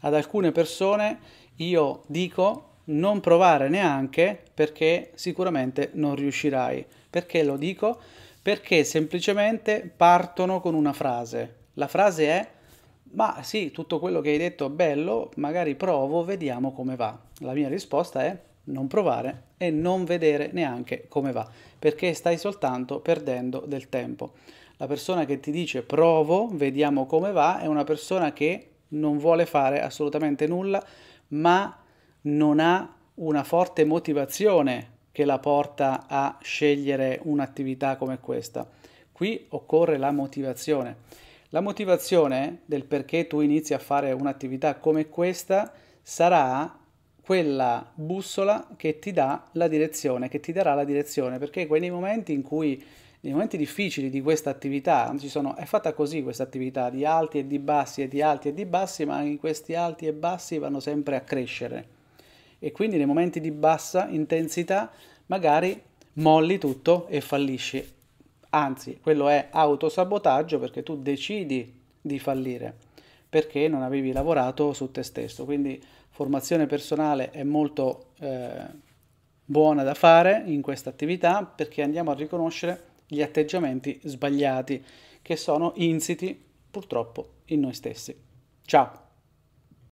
ad alcune persone io dico non provare neanche perché sicuramente non riuscirai. Perché lo dico? Perché semplicemente partono con una frase. La frase è ma sì, tutto quello che hai detto è bello, magari provo, vediamo come va. La mia risposta è non provare e non vedere neanche come va, perché stai soltanto perdendo del tempo. La persona che ti dice provo, vediamo come va, è una persona che non vuole fare assolutamente nulla, ma non ha una forte motivazione che la porta a scegliere un'attività come questa. Qui occorre la motivazione. La motivazione del perché tu inizi a fare un'attività come questa sarà quella bussola che ti dà la direzione, che ti darà la direzione, perché quei momenti in cui nei momenti difficili di questa attività, ci sono, è fatta così questa attività di alti e di bassi e di alti e di bassi, ma in questi alti e bassi vanno sempre a crescere. E quindi nei momenti di bassa intensità magari molli tutto e fallisci. Anzi, quello è autosabotaggio perché tu decidi di fallire perché non avevi lavorato su te stesso. Quindi formazione personale è molto eh, buona da fare in questa attività perché andiamo a riconoscere gli atteggiamenti sbagliati che sono insiti purtroppo in noi stessi. Ciao!